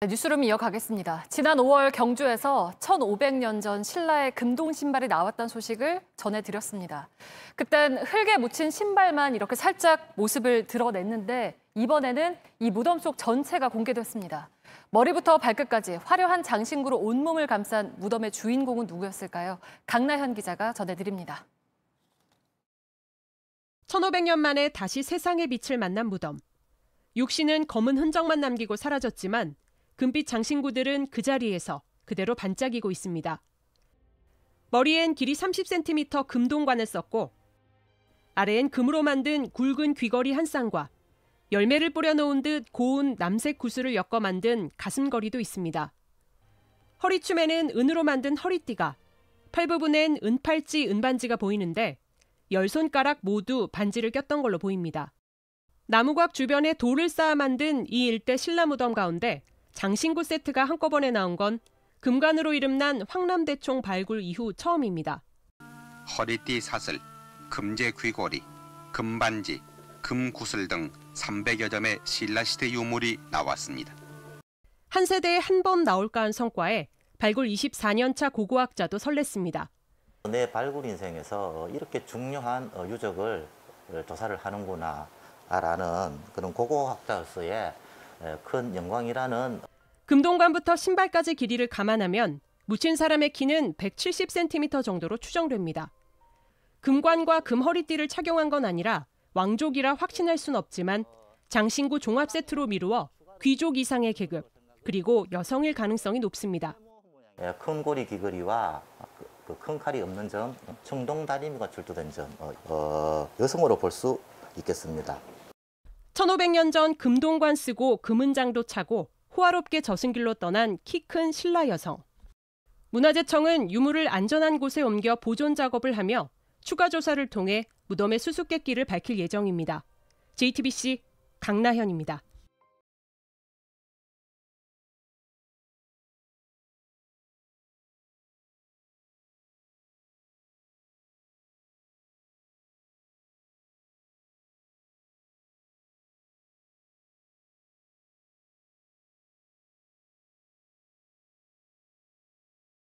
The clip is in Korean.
네, 뉴스룸 이어가겠습니다. 지난 5월 경주에서 1500년 전 신라의 금동 신발이 나왔던 소식을 전해드렸습니다. 그땐 흙에 묻힌 신발만 이렇게 살짝 모습을 드러냈는데 이번에는 이 무덤 속 전체가 공개됐습니다. 머리부터 발끝까지 화려한 장신구로 온몸을 감싼 무덤의 주인공은 누구였을까요? 강나현 기자가 전해드립니다. 1500년 만에 다시 세상의 빛을 만난 무덤. 육신은 검은 흔적만 남기고 사라졌지만 금빛 장신구들은 그 자리에서 그대로 반짝이고 있습니다. 머리엔 길이 30cm 금동관을 썼고 아래엔 금으로 만든 굵은 귀걸이 한 쌍과 열매를 뿌려놓은 듯 고운 남색 구슬을 엮어 만든 가슴걸이도 있습니다. 허리춤에는 은으로 만든 허리띠가, 팔 부분엔 은팔찌, 은반지가 보이는데 열 손가락 모두 반지를 꼈던 걸로 보입니다. 나무곽 주변에 돌을 쌓아 만든 이 일대 신라 무덤 가운데 장신구 세트가 한꺼번에 나온 건 금관으로 이름난 황남대총 발굴 이후 처음입니다. 허리띠 사슬, 금제 귀걸이, 금반지, 금구슬 등 300여 점의 신라시대 유물이 나왔습니다. 한 세대에 한 번 나올까 한 성과에 발굴 24년차 고고학자도 설렜습니다. 내 발굴 인생에서 이렇게 중요한 어, 유적을 어, 조사를 하는구나라는 그런 고고학자로서의 예, 큰 영광이라는 금동관부터 신발까지 길이를 감안하면 묻힌 사람의 키는 170cm 정도로 추정됩니다. 금관과 금허리띠를 착용한 건 아니라 왕족이라 확신할 순 없지만 장신구 종합 세트로 미루어 귀족 이상의 계급 그리고 여성일 가능성이 높습니다. 예, 큰 고리 귀걸이와 그, 그 큰 칼이 없는 점, 충동 다리미가 출두된 점 어, 어, 여성으로 볼 수 있겠습니다. 1500년 전 금동관 쓰고 금은장도 차고 호화롭게 저승길로 떠난 키 큰 신라 여성. 문화재청은 유물을 안전한 곳에 옮겨 보존 작업을 하며 추가 조사를 통해 무덤의 수수께끼를 밝힐 예정입니다. JTBC 강나현입니다.